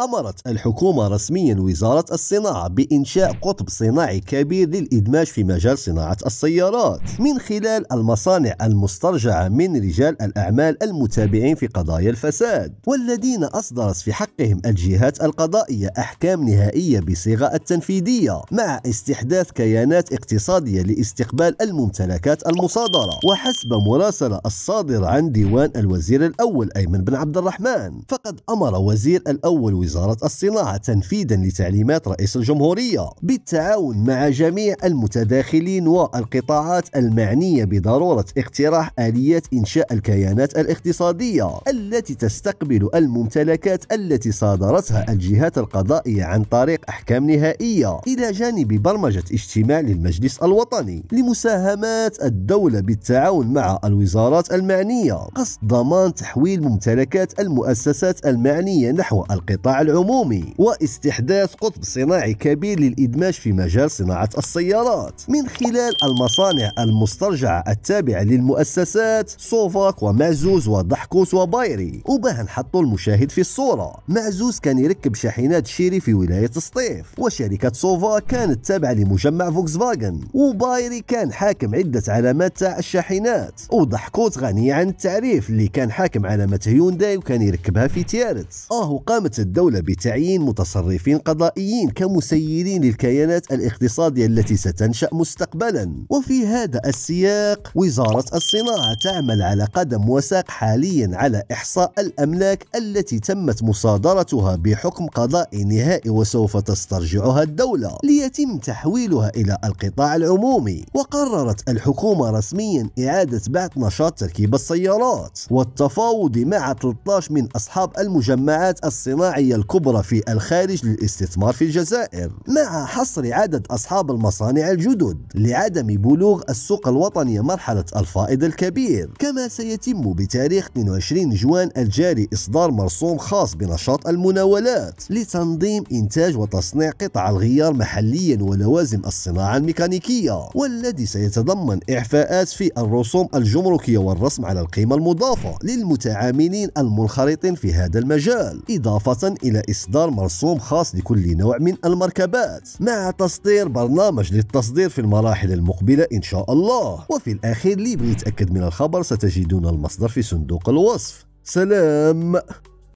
أمرت الحكومة رسميا وزارة الصناعة بإنشاء قطب صناعي كبير للإدماج في مجال صناعة السيارات من خلال المصانع المسترجعة من رجال الأعمال المتابعين في قضايا الفساد والذين أصدرت في حقهم الجهات القضائية أحكام نهائية بصيغة التنفيذية مع استحداث كيانات اقتصادية لاستقبال الممتلكات المصادرة وحسب مراسلة الصادرة عن ديوان الوزير الأول أيمن بن عبد الرحمن فقد أمر وزير الأول وزارة الصناعة تنفيذا لتعليمات رئيس الجمهورية بالتعاون مع جميع المتداخلين والقطاعات المعنية بضرورة اقتراح آليات إنشاء الكيانات الاقتصادية التي تستقبل الممتلكات التي صادرتها الجهات القضائية عن طريق أحكام نهائية إلى جانب برمجة اجتماع للمجلس الوطني لمساهمات الدولة بالتعاون مع الوزارات المعنية قصد ضمان تحويل ممتلكات المؤسسات المعنية نحو القطاع العمومي واستحداث قطب صناعي كبير للإدماج في مجال صناعة السيارات من خلال المصانع المسترجعة التابعة للمؤسسات سوفاك ومعزوز وضحكوس وبايري وباه نحطوا المشاهد في الصورة معزوز كان يركب شاحنات شيري في ولاية سطيف وشركة سوفاك كانت تابعة لمجمع فوكس فاجن وبايري كان حاكم عدة علامات تاع الشاحنات وضحكوس غني عن التعريف اللي كان حاكم علامة هيونداي وكان يركبها في تيارت اه وقامت الدولة الدولة بتعيين متصرفين قضائيين كمسيرين للكيانات الاقتصادية التي ستنشأ مستقبلا وفي هذا السياق وزارة الصناعة تعمل على قدم وساق حاليا على إحصاء الأملاك التي تمت مصادرتها بحكم قضاء نهائي وسوف تسترجعها الدولة ليتم تحويلها إلى القطاع العمومي وقررت الحكومة رسميا إعادة بعث نشاط تركيب السيارات والتفاوض مع 13 من أصحاب المجمعات الصناعية الكبرى في الخارج للاستثمار في الجزائر مع حصر عدد أصحاب المصانع الجدد لعدم بلوغ السوق الوطنية مرحلة الفائض الكبير كما سيتم بتاريخ 22 جوان الجاري إصدار مرسوم خاص بنشاط المناولات لتنظيم إنتاج وتصنيع قطع الغيار محليا ولوازم الصناعة الميكانيكية والذي سيتضمن إعفاءات في الرسوم الجمركية والرسم على القيمة المضافة للمتعاملين المنخرطين في هذا المجال إضافة إلى إصدار مرسوم خاص لكل نوع من المركبات مع تصدير برنامج للتصدير في المراحل المقبلة إن شاء الله وفي الأخير لي بغي يتأكد من الخبر ستجدون المصدر في صندوق الوصف سلام